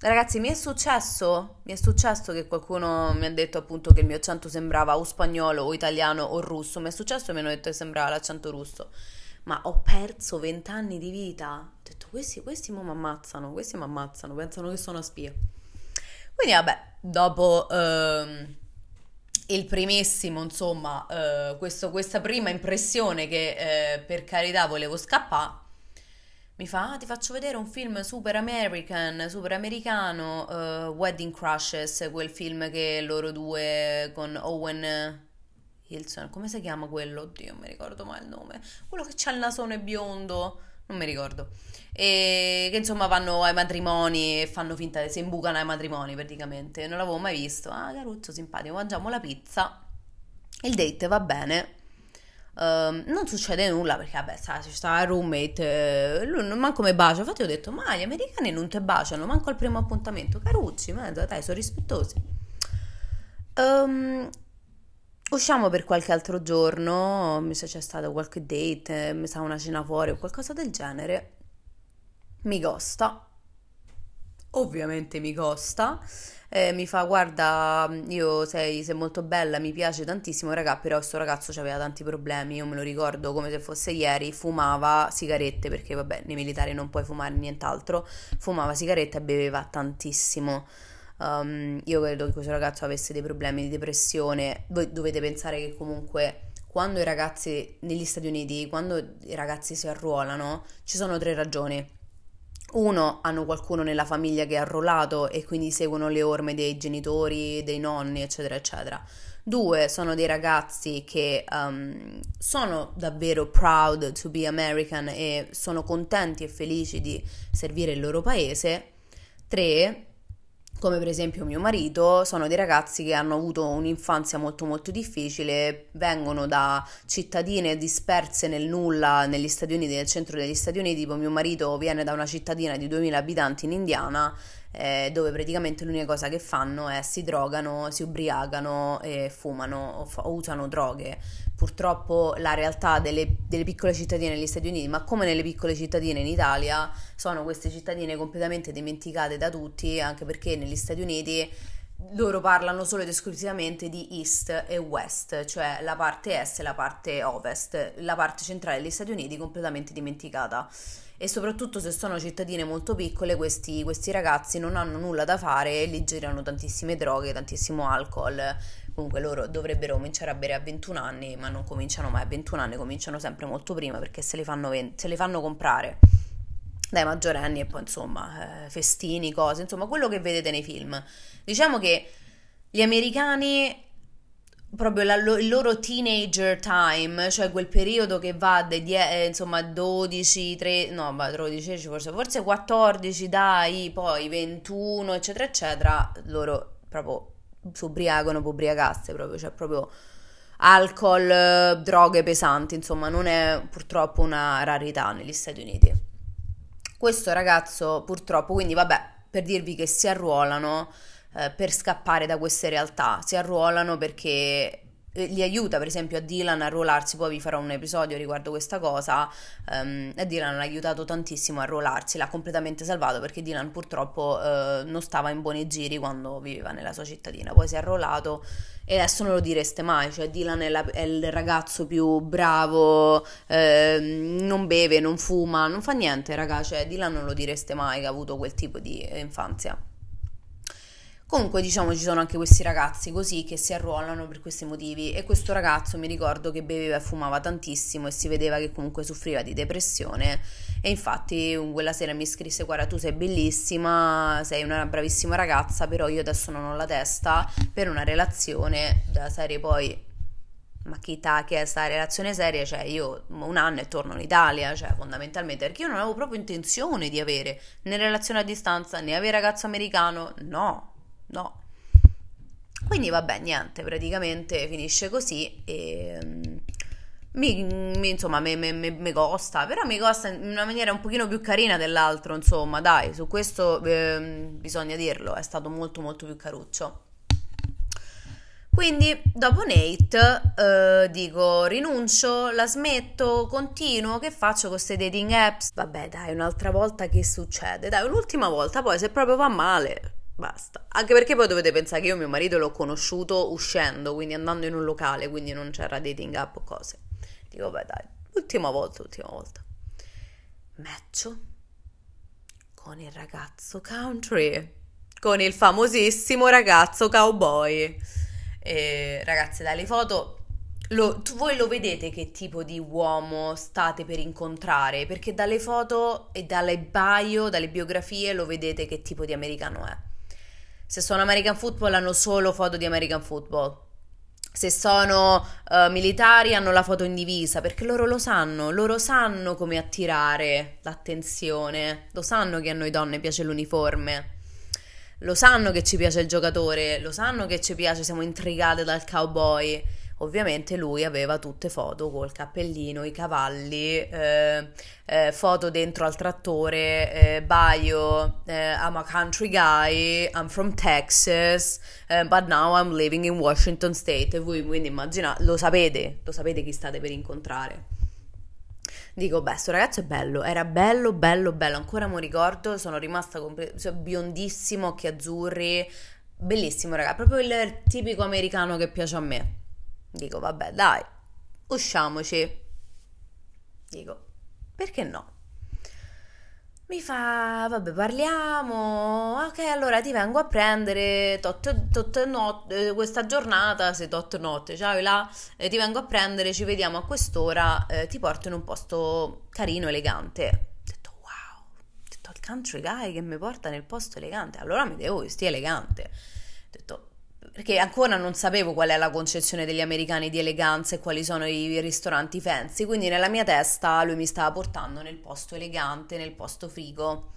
[SPEAKER 1] Ragazzi, mi è successo, mi è successo che qualcuno mi ha detto appunto che il mio accento sembrava o spagnolo o italiano o russo, mi è successo e mi hanno detto che sembrava l'accento russo. Ma ho perso vent'anni di vita. Ho detto, questi, questi mi ammazzano, questi mi ammazzano, pensano che sono una spia. Quindi vabbè, dopo... Ehm, il primissimo, insomma, eh, questo, questa prima impressione che eh, per carità volevo scappare, mi fa, ah, ti faccio vedere un film super American, super americano, uh, Wedding Crushes, quel film che loro due con Owen Hilson, come si chiama quello? Oddio, non mi ricordo mai il nome. Quello che c'ha il nasone biondo non mi ricordo. E che insomma vanno ai matrimoni e fanno finta di si imbucano ai matrimoni praticamente. Non l'avevo mai visto. Ah, Caruzzo, simpatico, mangiamo la pizza. Il date va bene. Uh, non succede nulla perché vabbè sa, ci sta il roommate eh, lui non manco mi bacia infatti ho detto ma gli americani non ti baciano manco al primo appuntamento carucci ma dai sono rispettosi um, Usciamo per qualche altro giorno, mi sa c'è stato qualche date, eh, mi sa una cena fuori o qualcosa del genere. Mi costa. Ovviamente mi costa. Eh, mi fa guarda, io sei, sei, molto bella, mi piace tantissimo, raga, però questo ragazzo aveva tanti problemi, io me lo ricordo come se fosse ieri, fumava sigarette, perché vabbè, nei militari non puoi fumare nient'altro, fumava sigarette e beveva tantissimo. Um, io credo che questo ragazzo avesse dei problemi di depressione. Voi dovete pensare che comunque quando i ragazzi negli Stati Uniti, quando i ragazzi si arruolano, ci sono tre ragioni. Uno, hanno qualcuno nella famiglia che è arruolato e quindi seguono le orme dei genitori, dei nonni, eccetera, eccetera. Due, sono dei ragazzi che um, sono davvero proud to be American e sono contenti e felici di servire il loro paese. Tre, come per esempio mio marito, sono dei ragazzi che hanno avuto un'infanzia molto molto difficile, vengono da cittadine disperse nel nulla negli Stati Uniti, nel centro degli Stati Uniti, tipo mio marito viene da una cittadina di 2000 abitanti in Indiana eh, dove praticamente l'unica cosa che fanno è si drogano, si ubriacano e fumano o, fa- o usano droghe. Purtroppo la realtà delle, delle piccole cittadine negli Stati Uniti, ma come nelle piccole cittadine in Italia, sono queste cittadine completamente dimenticate da tutti, anche perché negli Stati Uniti loro parlano solo ed esclusivamente di East e West, cioè la parte est e la parte ovest, la parte centrale degli Stati Uniti completamente dimenticata e soprattutto se sono cittadine molto piccole questi, questi ragazzi non hanno nulla da fare e li girano tantissime droghe, tantissimo alcol. Comunque loro dovrebbero cominciare a bere a 21 anni, ma non cominciano mai a 21 anni, cominciano sempre molto prima perché se li fanno, ven- se li fanno comprare dai maggiorenni e poi insomma eh, festini, cose, insomma quello che vedete nei film. Diciamo che gli americani proprio la, il loro teenager time, cioè quel periodo che va dai die, eh, insomma 12, 3, no, 12 forse, forse 14 dai, poi 21, eccetera, eccetera, loro proprio si ubriacano, può proprio, cioè proprio alcol, eh, droghe pesanti, insomma, non è purtroppo una rarità negli Stati Uniti. Questo ragazzo purtroppo, quindi vabbè, per dirvi che si arruolano eh, per scappare da queste realtà, si arruolano perché eh, li aiuta per esempio a Dylan a arruolarsi, poi vi farò un episodio riguardo questa cosa, um, e Dylan l'ha aiutato tantissimo a arruolarsi, l'ha completamente salvato perché Dylan purtroppo uh, non stava in buoni giri quando viveva nella sua cittadina, poi si è arruolato e adesso non lo direste mai, cioè Dylan è, la, è il ragazzo più bravo, eh, non beve, non fuma, non fa niente ragazzi, cioè Dylan non lo direste mai che ha avuto quel tipo di infanzia. Comunque diciamo ci sono anche questi ragazzi così che si arruolano per questi motivi e questo ragazzo mi ricordo che beveva e fumava tantissimo e si vedeva che comunque soffriva di depressione e infatti quella sera mi scrisse guarda tu sei bellissima, sei una bravissima ragazza però io adesso non ho la testa per una relazione della serie poi ma chi ta che è sta relazione seria, cioè io un anno e torno in Italia, cioè fondamentalmente, perché io non avevo proprio intenzione di avere né relazione a distanza né avere ragazzo americano, no, no. Quindi vabbè, niente, praticamente finisce così e... Um, mi, mi, insomma, mi, costa, però mi costa in una maniera un pochino più carina dell'altro, insomma, dai, su questo eh, bisogna dirlo, è stato molto molto più caruccio. Quindi dopo Nate eh, dico rinuncio, la smetto, continuo, che faccio con queste dating apps? Vabbè dai, un'altra volta che succede? Dai, un'ultima volta poi se proprio va male, Basta. Anche perché poi dovete pensare che io mio marito l'ho conosciuto uscendo, quindi andando in un locale, quindi non c'era dating app o cose. Dico, beh dai, ultima volta, ultima volta. Matcho con il ragazzo country, con il famosissimo ragazzo cowboy. E, ragazzi, dalle foto lo, tu, voi lo vedete che tipo di uomo state per incontrare? Perché dalle foto e dalle bio, dalle biografie lo vedete che tipo di americano è. Se sono American Football hanno solo foto di American Football. Se sono uh, militari hanno la foto in divisa, perché loro lo sanno, loro sanno come attirare l'attenzione, lo sanno che a noi donne piace l'uniforme, lo sanno che ci piace il giocatore, lo sanno che ci piace, siamo intrigate dal cowboy Ovviamente lui aveva tutte foto col cappellino, i cavalli, eh, eh, foto dentro al trattore, eh, bio, eh, I'm a country guy, I'm from Texas, eh, but now I'm living in Washington State. E voi quindi immaginate, lo sapete, lo sapete chi state per incontrare. Dico, beh, sto ragazzo è bello, era bello, bello, bello, ancora mi ricordo, sono rimasta compl- biondissimo, occhi azzurri, bellissimo raga, proprio il tipico americano che piace a me. Dico, vabbè, dai, usciamoci. Dico, perché no? Mi fa, vabbè, parliamo. Ok, allora ti vengo a prendere tot, tot notte, eh, questa giornata, se tot notte, ciao là, eh, ti vengo a prendere, ci vediamo a quest'ora, eh, ti porto in un posto carino, elegante. Ho detto, wow, ho detto al country guy che mi porta nel posto elegante, allora mi devo vestire elegante. Ho detto, perché ancora non sapevo qual è la concezione degli americani di eleganza e quali sono i ristoranti fancy, quindi nella mia testa lui mi stava portando nel posto elegante, nel posto frigo.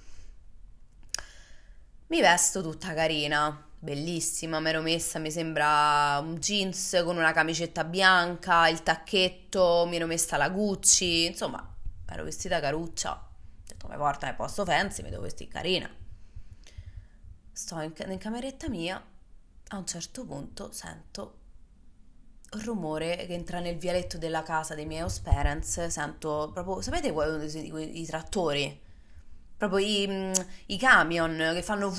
[SPEAKER 1] Mi vesto tutta carina, bellissima, mi ero messa, mi sembra un jeans con una camicetta bianca, il tacchetto, mi ero messa la Gucci, insomma, ero vestita caruccia. Ho detto, mi porta nel posto fancy, mi devo vestire carina. Sto in, in cameretta mia, a un certo punto sento un rumore che entra nel vialetto della casa dei miei house parents, sento proprio, sapete i, i, i trattori? Proprio i, mm, i, camion che fanno...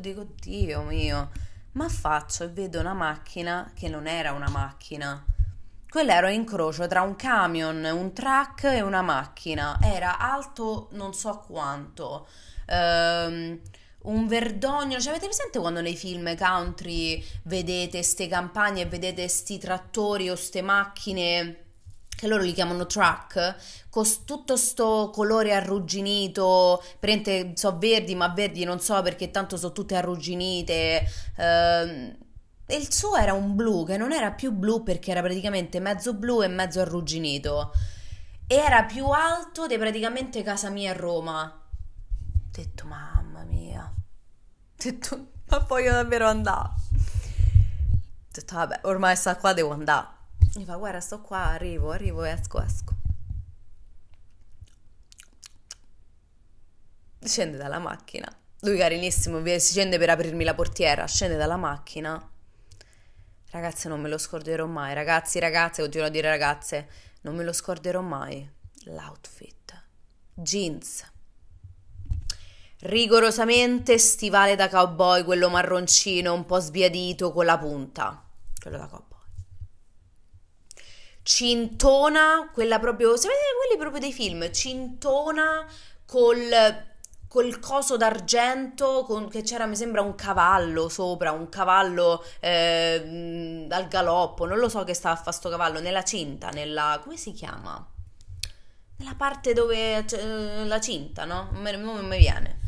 [SPEAKER 1] Dico, Dio mio, ma faccio e vedo una macchina che non era una macchina. Quello era un incrocio tra un camion, un truck e una macchina. Era alto non so quanto. Ehm, un verdogno. Cioè, avete presente quando nei film country vedete ste campagne e vedete sti trattori o ste macchine che loro li chiamano truck, con tutto sto colore arrugginito, prende, so verdi, ma verdi non so perché tanto sono tutte arrugginite. Eh, e il suo era un blu che non era più blu perché era praticamente mezzo blu e mezzo arrugginito. Era più alto di praticamente casa mia a Roma. Ho detto, mamma mia detto, ma voglio davvero andare. Ho detto, vabbè, ormai sta qua, devo andare. Mi fa, guarda, sto qua, arrivo, arrivo, esco, esco. Scende dalla macchina. Lui carinissimo, si scende per aprirmi la portiera, scende dalla macchina. Ragazze, non me lo scorderò mai. Ragazzi, ragazze, continuo a dire ragazze, non me lo scorderò mai. L'outfit. Jeans Rigorosamente stivale da cowboy, quello marroncino, un po' sbiadito con la punta. Quello da cowboy. Cintona, quella proprio. Se vedete quelli proprio dei film, cintona col col coso d'argento con, che c'era, mi sembra, un cavallo sopra, un cavallo eh, al galoppo, non lo so che stava a fare sto cavallo, nella cinta, nella... come si chiama? Nella parte dove c'è eh, la cinta, no? Non mi, non mi viene.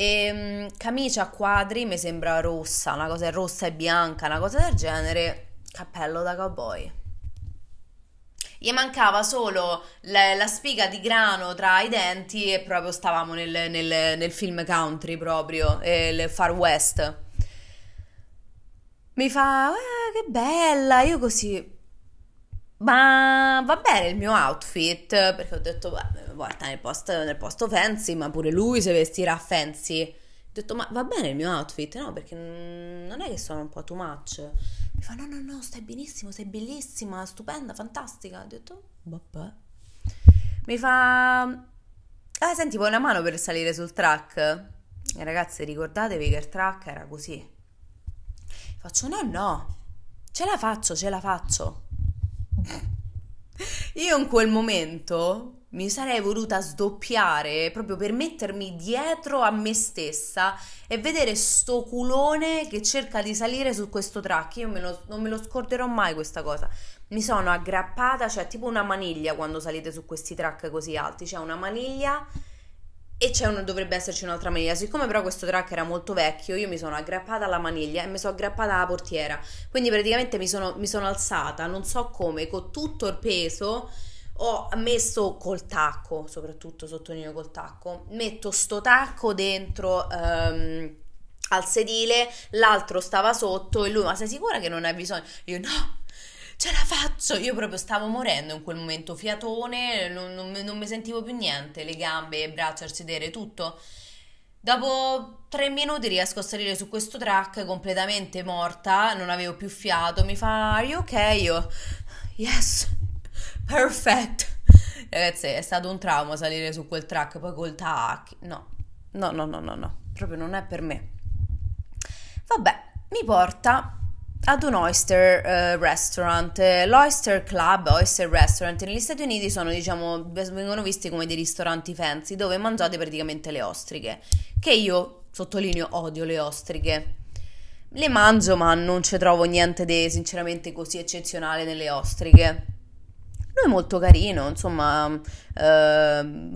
[SPEAKER 1] E, ehm, camicia a quadri mi sembra rossa, una cosa rossa e bianca, una cosa del genere. Cappello da cowboy. Gli mancava solo la, la spiga di grano tra i denti e proprio stavamo nel, nel, nel film country proprio, il Far West. Mi fa, eh, che bella, io così, ma va bene il mio outfit, perché ho detto, beh, porta nel posto, nel posto fancy, ma pure lui si vestirà fancy. Ho detto, ma va bene il mio outfit? No, perché non è che sono un po' too much. Mi fa, no, no, no, stai benissimo, sei bellissima, stupenda, fantastica. Ho detto, vabbè. Mi fa, ah, senti, vuoi una mano per salire sul track? E ragazzi, ricordatevi che il track era così. Faccio, no, no, ce la faccio, ce la faccio. Io in quel momento mi sarei voluta sdoppiare proprio per mettermi dietro a me stessa e vedere sto culone che cerca di salire su questo track. Io me lo, non me lo scorderò mai questa cosa. Mi sono aggrappata, cioè tipo una maniglia quando salite su questi track così alti, c'è una maniglia e c'è un, dovrebbe esserci un'altra maniglia. Siccome però questo track era molto vecchio, io mi sono aggrappata alla maniglia e mi sono aggrappata alla portiera. Quindi praticamente mi sono, mi sono alzata, non so come, con tutto il peso ho messo col tacco, soprattutto sottolineo col tacco, metto sto tacco dentro um, al sedile, l'altro stava sotto e lui ma sei sicura che non hai bisogno? Io no, ce la faccio. Io proprio stavo morendo in quel momento, fiatone, non, non, non, mi sentivo più niente, le gambe, le braccia, il sedere, tutto. Dopo tre minuti riesco a salire su questo track completamente morta, non avevo più fiato, mi fa, are you ok? Io, yes perfect. Ragazzi, è stato un trauma salire su quel track poi col tac. No, no, no, no, no, no, proprio non è per me. Vabbè, mi porta ad un oyster eh, restaurant. L'Oyster Club, Oyster Restaurant, negli Stati Uniti sono, diciamo, vengono visti come dei ristoranti fancy dove mangiate praticamente le ostriche. Che io, sottolineo, odio le ostriche. Le mangio, ma non ci trovo niente di sinceramente così eccezionale nelle ostriche. Lui è molto carino, insomma, eh,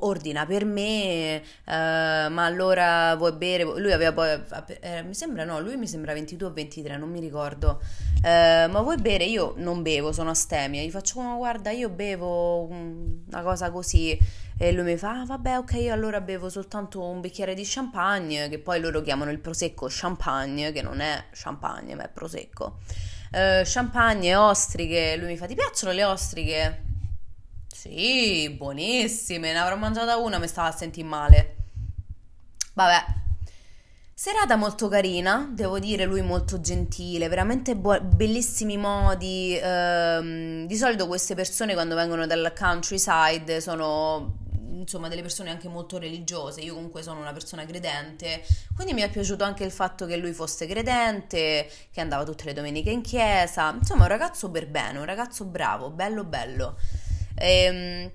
[SPEAKER 1] ordina per me, eh, ma allora vuoi bere? Lui aveva poi, eh, mi sembra no, lui mi sembra 22 o 23, non mi ricordo. Eh, ma vuoi bere? Io non bevo, sono astemia. Gli faccio, oh, guarda, io bevo una cosa così. E lui mi fa, ah, vabbè, ok, io allora bevo soltanto un bicchiere di champagne, che poi loro chiamano il prosecco champagne, che non è champagne, ma è prosecco. Eh, champagne, ostriche. Lui mi fa: Ti piacciono le ostriche? Sì, buonissime. Ne avrò mangiata una, mi stava a sentire male. Vabbè. Serata molto carina, devo dire, lui molto gentile, veramente buo- bellissimi modi. Ehm, di solito queste persone quando vengono dal countryside sono insomma delle persone anche molto religiose, io comunque sono una persona credente, quindi mi è piaciuto anche il fatto che lui fosse credente, che andava tutte le domeniche in chiesa, insomma un ragazzo per bene, un ragazzo bravo, bello bello. Ehm,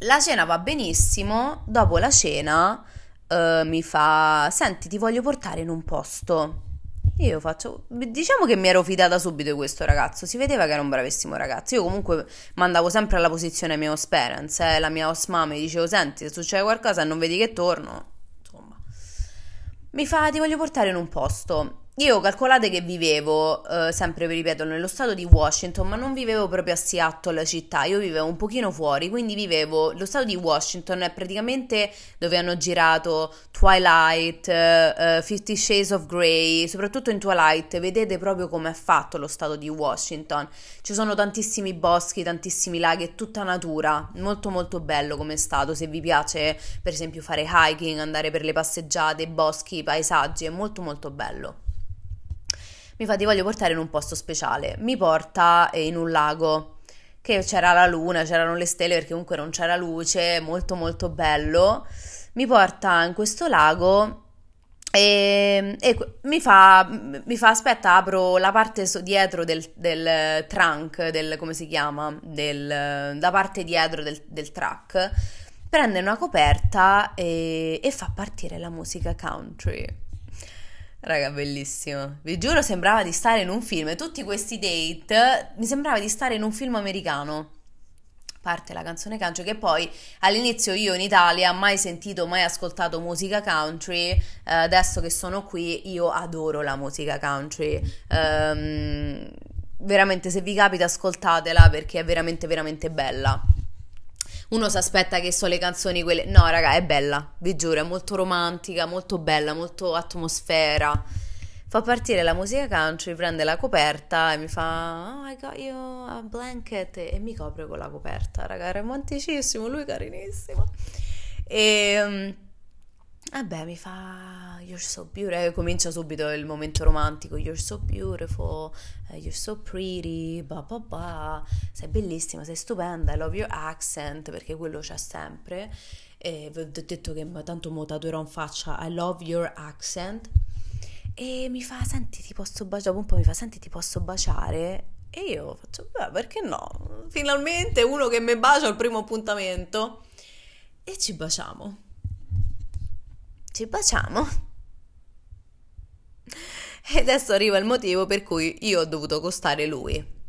[SPEAKER 1] la cena va benissimo, dopo la cena eh, mi fa, senti ti voglio portare in un posto io faccio, diciamo che mi ero fidata subito di questo ragazzo, si vedeva che era un bravissimo ragazzo. Io comunque mandavo sempre alla posizione mia host eh, la mia host mi dicevo "Senti, se succede qualcosa non vedi che torno". Insomma. Mi fa "Ti voglio portare in un posto" io calcolate che vivevo, eh, sempre vi ripeto, nello stato di Washington, ma non vivevo proprio a Seattle, la città, io vivevo un pochino fuori, quindi vivevo, lo stato di Washington è praticamente dove hanno girato Twilight, eh, eh, Fifty Shades of Grey, soprattutto in Twilight, vedete proprio come è fatto lo stato di Washington, ci sono tantissimi boschi, tantissimi laghi, è tutta natura, molto molto bello come stato, se vi piace per esempio fare hiking, andare per le passeggiate, boschi, paesaggi, è molto molto bello mi fa ti voglio portare in un posto speciale, mi porta eh, in un lago che c'era la luna, c'erano le stelle perché comunque non c'era luce, molto molto bello, mi porta in questo lago e, e mi, fa, mi, fa, aspetta apro la parte so dietro del, del, trunk, del, come si chiama, del, la parte dietro del, del track, prende una coperta e, e fa partire la musica country Raga, bellissimo. Vi giuro, sembrava di stare in un film. Tutti questi date mi sembrava di stare in un film americano. Parte la canzone country che poi all'inizio io in Italia mai sentito, mai ascoltato musica country. Eh, adesso che sono qui io adoro la musica country. Ehm, veramente se vi capita ascoltatela perché è veramente veramente bella uno si aspetta che so le canzoni quelle... No, raga, è bella, vi giuro, è molto romantica, molto bella, molto atmosfera. Fa partire la musica country, prende la coperta e mi fa... Oh, I got you a blanket e mi copre con la coperta, raga, è romanticissimo, lui carinissimo. E... Ehm, eh beh, mi fa You're so beautiful, eh, comincia subito il momento romantico, You're so beautiful, eh, you're so pretty, ba ba ba, sei bellissima, sei stupenda, I love your accent, perché quello c'è sempre, e vi ho detto che tanto mo tatuerò in faccia I love your accent, e mi fa, senti ti posso baciare, dopo un po' mi fa, senti ti posso baciare, e io faccio, beh perché no, finalmente uno che mi bacia al primo appuntamento, e ci baciamo ci baciamo. E adesso arriva il motivo per cui io ho dovuto costare lui.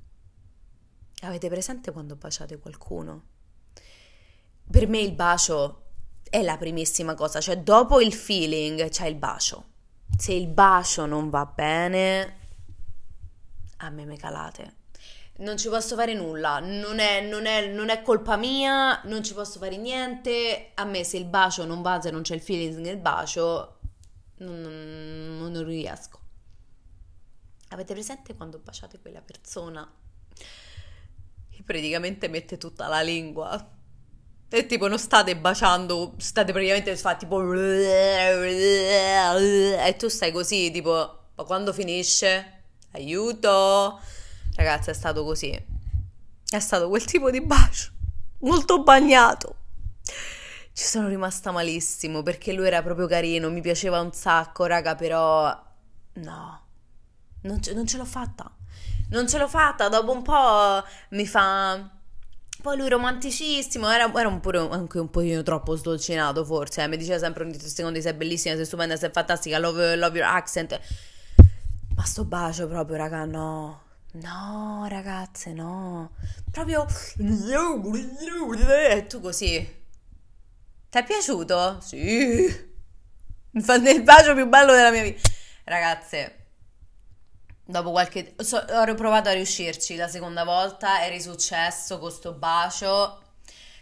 [SPEAKER 1] Avete presente quando baciate qualcuno? Per me il bacio è la primissima cosa, cioè dopo il feeling c'è il bacio. Se il bacio non va bene, a me me calate non ci posso fare nulla, non è, non, è, non è, colpa mia, non ci posso fare niente, a me se il bacio non va, se non c'è il feeling nel bacio, non, non, non riesco. Avete presente quando baciate quella persona che praticamente mette tutta la lingua? E tipo non state baciando, state praticamente fa tipo... E tu stai così, tipo, ma quando finisce? Aiuto! Ragazzi, è stato così. È stato quel tipo di bacio, molto bagnato. Ci sono rimasta malissimo perché lui era proprio carino, mi piaceva un sacco, raga, però... No, non ce, non ce l'ho fatta. Non ce l'ho fatta, dopo un po' mi fa... Poi lui romanticissimo, era, era un pure, anche un pochino troppo sdolcinato forse, eh? mi diceva sempre ogni secondo sei bellissima, sei stupenda, sei fantastica, love, love your accent. Ma sto bacio proprio, raga, no. No, ragazze, no. Proprio E tu così. Ti è piaciuto? Sì. Mi Il bacio più bello della mia vita. Ragazze, dopo qualche... So, ho provato a riuscirci la seconda volta, è risuccesso con sto bacio.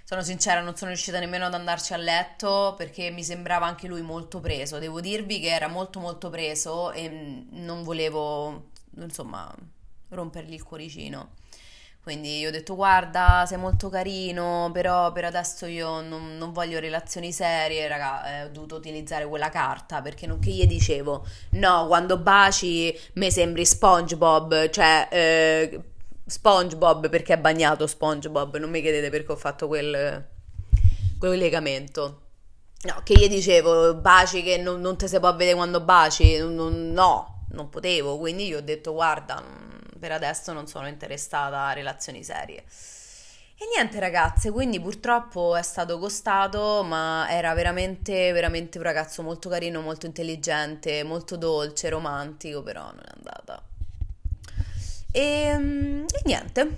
[SPEAKER 1] Sono sincera, non sono riuscita nemmeno ad andarci a letto perché mi sembrava anche lui molto preso. Devo dirvi che era molto molto preso e non volevo... Insomma, rompergli il cuoricino. Quindi io ho detto guarda sei molto carino però per adesso io non, non voglio relazioni serie raga eh, ho dovuto utilizzare quella carta perché non che gli dicevo no quando baci mi sembri Spongebob cioè eh, SpongeBob perché è bagnato SpongeBob, non mi chiedete perché ho fatto quel, quel legamento. No, che gli dicevo, baci che non, non te si può vedere quando baci, non, no, non potevo, quindi gli ho detto guarda, per adesso non sono interessata a relazioni serie. E niente ragazze, quindi purtroppo è stato costato, ma era veramente, veramente un ragazzo molto carino, molto intelligente, molto dolce, romantico, però non è andata. E, ehm, e niente,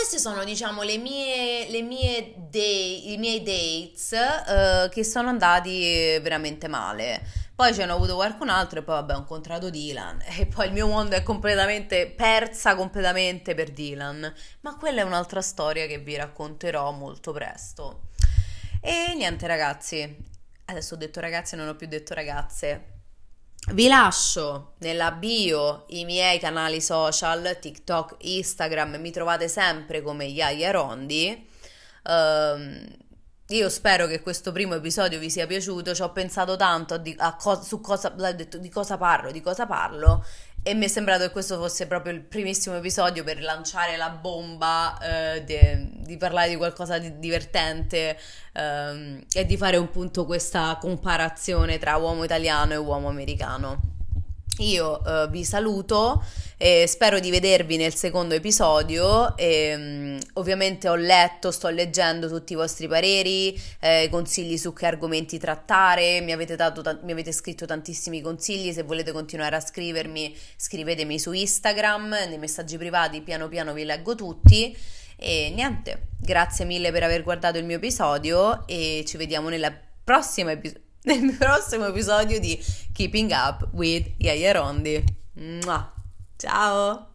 [SPEAKER 1] queste sono, diciamo, le mie, le mie day, i miei dates eh, che sono andati veramente male. Poi ce n'ho avuto qualcun altro e poi vabbè ho incontrato Dylan e poi il mio mondo è completamente persa completamente per Dylan. Ma quella è un'altra storia che vi racconterò molto presto. E niente ragazzi, adesso ho detto ragazze, non ho più detto ragazze. Vi lascio nella bio i miei canali social, TikTok, Instagram, mi trovate sempre come Iaia Rondi. Um, io spero che questo primo episodio vi sia piaciuto, ci ho pensato tanto a, di, a co- su cosa, detto, di cosa parlo, di cosa parlo e mi è sembrato che questo fosse proprio il primissimo episodio per lanciare la bomba eh, de, di parlare di qualcosa di divertente ehm, e di fare un punto questa comparazione tra uomo italiano e uomo americano. Io eh, vi saluto e spero di vedervi nel secondo episodio. E, ehm, ovviamente ho letto, sto leggendo tutti i vostri pareri, eh, consigli su che argomenti trattare, mi avete, dato, ta- mi avete, scritto tantissimi consigli, se volete continuare a scrivermi scrivetemi su Instagram, nei messaggi privati piano piano vi leggo tutti. E niente, grazie mille per aver guardato il mio episodio e ci vediamo nel prossimo episodio nel prossimo episodio di Keeping Up with Iaia Rondi. Ciao!